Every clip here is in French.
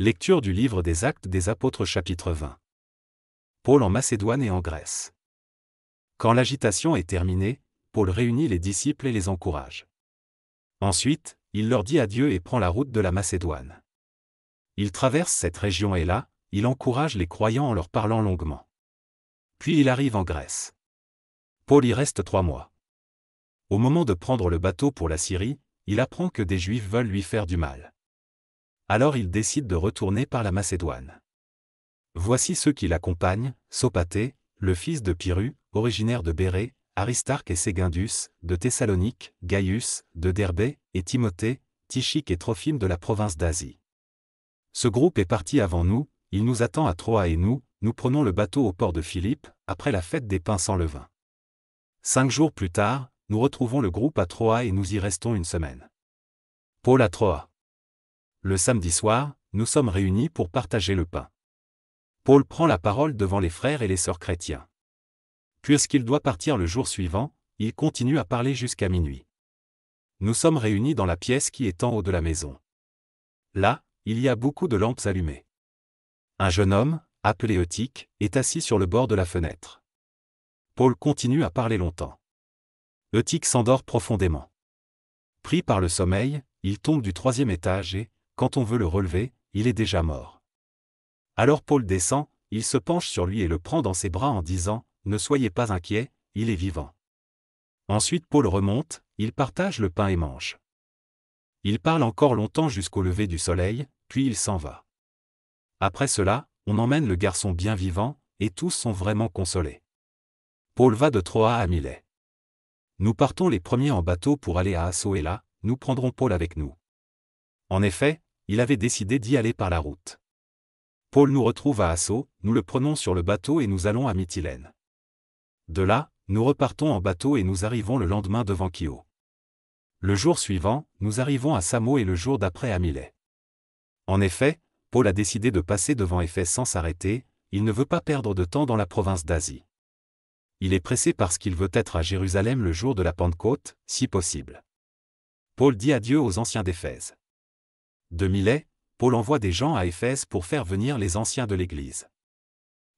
Lecture du livre des Actes des Apôtres chapitre 20. Paul en Macédoine et en Grèce. Quand l'agitation est terminée, Paul réunit les disciples et les encourage. Ensuite, il leur dit adieu et prend la route de la Macédoine. Il traverse cette région et là, il encourage les croyants en leur parlant longuement. Puis il arrive en Grèce. Paul y reste trois mois. Au moment de prendre le bateau pour la Syrie, il apprend que des Juifs veulent lui faire du mal alors il décide de retourner par la Macédoine. Voici ceux qui l'accompagnent, Sopaté, le fils de Piru, originaire de Bérée, Aristarque et Ségindus, de Thessalonique, Gaius, de Derbé, et Timothée, Tichique et Trophime de la province d'Asie. Ce groupe est parti avant nous, il nous attend à Troie et nous, nous prenons le bateau au port de Philippe, après la fête des pains sans levain. Cinq jours plus tard, nous retrouvons le groupe à Troie et nous y restons une semaine. Paul à Troie le samedi soir, nous sommes réunis pour partager le pain. Paul prend la parole devant les frères et les sœurs chrétiens. Puisqu'il doit partir le jour suivant, il continue à parler jusqu'à minuit. Nous sommes réunis dans la pièce qui est en haut de la maison. Là, il y a beaucoup de lampes allumées. Un jeune homme, appelé Eutique, est assis sur le bord de la fenêtre. Paul continue à parler longtemps. Eutique s'endort profondément. Pris par le sommeil, il tombe du troisième étage et, quand on veut le relever, il est déjà mort. Alors Paul descend, il se penche sur lui et le prend dans ses bras en disant Ne soyez pas inquiet, il est vivant. Ensuite Paul remonte, il partage le pain et mange. Il parle encore longtemps jusqu'au lever du soleil, puis il s'en va. Après cela, on emmène le garçon bien vivant, et tous sont vraiment consolés. Paul va de Troa à Milet. Nous partons les premiers en bateau pour aller à là, nous prendrons Paul avec nous. En effet, il avait décidé d'y aller par la route. Paul nous retrouve à assaut nous le prenons sur le bateau et nous allons à Mytilène. De là, nous repartons en bateau et nous arrivons le lendemain devant Kio. Le jour suivant, nous arrivons à Samo et le jour d'après à Milet. En effet, Paul a décidé de passer devant Éphèse sans s'arrêter, il ne veut pas perdre de temps dans la province d'Asie. Il est pressé parce qu'il veut être à Jérusalem le jour de la Pentecôte, si possible. Paul dit adieu aux anciens d'Éphèse de Milet, Paul envoie des gens à Éphèse pour faire venir les anciens de l'Église.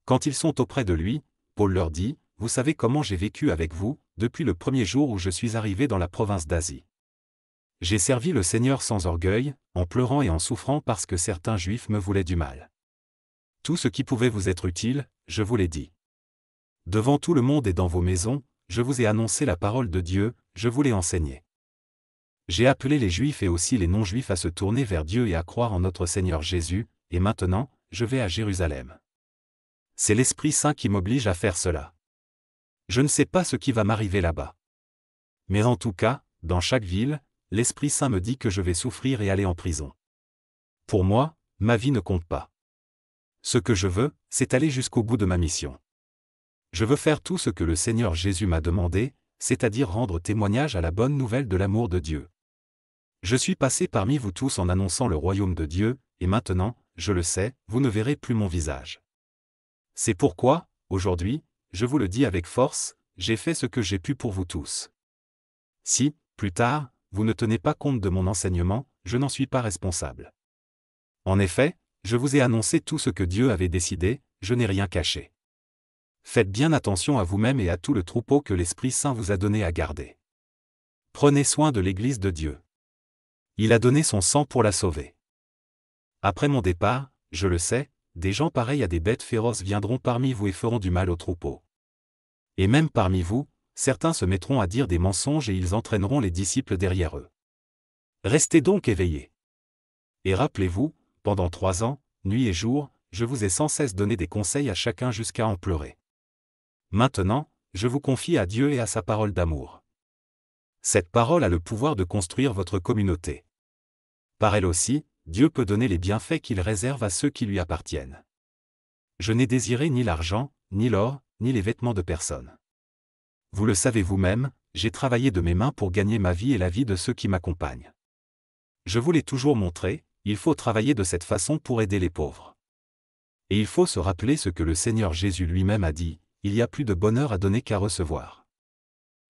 Quand ils sont auprès de lui, Paul leur dit, Vous savez comment j'ai vécu avec vous, depuis le premier jour où je suis arrivé dans la province d'Asie. J'ai servi le Seigneur sans orgueil, en pleurant et en souffrant parce que certains Juifs me voulaient du mal. Tout ce qui pouvait vous être utile, je vous l'ai dit. Devant tout le monde et dans vos maisons, je vous ai annoncé la parole de Dieu, je vous l'ai enseignée. J'ai appelé les Juifs et aussi les non-Juifs à se tourner vers Dieu et à croire en notre Seigneur Jésus, et maintenant, je vais à Jérusalem. C'est l'Esprit Saint qui m'oblige à faire cela. Je ne sais pas ce qui va m'arriver là-bas. Mais en tout cas, dans chaque ville, l'Esprit Saint me dit que je vais souffrir et aller en prison. Pour moi, ma vie ne compte pas. Ce que je veux, c'est aller jusqu'au bout de ma mission. Je veux faire tout ce que le Seigneur Jésus m'a demandé, c'est-à-dire rendre témoignage à la bonne nouvelle de l'amour de Dieu. Je suis passé parmi vous tous en annonçant le royaume de Dieu, et maintenant, je le sais, vous ne verrez plus mon visage. C'est pourquoi, aujourd'hui, je vous le dis avec force, j'ai fait ce que j'ai pu pour vous tous. Si, plus tard, vous ne tenez pas compte de mon enseignement, je n'en suis pas responsable. En effet, je vous ai annoncé tout ce que Dieu avait décidé, je n'ai rien caché. Faites bien attention à vous-même et à tout le troupeau que l'Esprit Saint vous a donné à garder. Prenez soin de l'Église de Dieu. Il a donné son sang pour la sauver. Après mon départ, je le sais, des gens pareils à des bêtes féroces viendront parmi vous et feront du mal aux troupeaux. Et même parmi vous, certains se mettront à dire des mensonges et ils entraîneront les disciples derrière eux. Restez donc éveillés. Et rappelez-vous, pendant trois ans, nuit et jour, je vous ai sans cesse donné des conseils à chacun jusqu'à en pleurer. Maintenant, je vous confie à Dieu et à sa parole d'amour. Cette parole a le pouvoir de construire votre communauté. Par elle aussi, Dieu peut donner les bienfaits qu'il réserve à ceux qui lui appartiennent. Je n'ai désiré ni l'argent, ni l'or, ni les vêtements de personne. Vous le savez vous-même, j'ai travaillé de mes mains pour gagner ma vie et la vie de ceux qui m'accompagnent. Je vous l'ai toujours montré, il faut travailler de cette façon pour aider les pauvres. Et il faut se rappeler ce que le Seigneur Jésus lui-même a dit, il y a plus de bonheur à donner qu'à recevoir.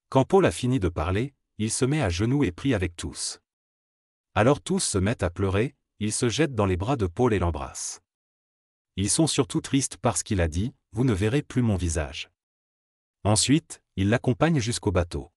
Quand Paul a fini de parler, il se met à genoux et prie avec tous. Alors tous se mettent à pleurer, ils se jettent dans les bras de Paul et l'embrassent. Ils sont surtout tristes parce qu'il a dit, Vous ne verrez plus mon visage. Ensuite, il l'accompagne jusqu'au bateau.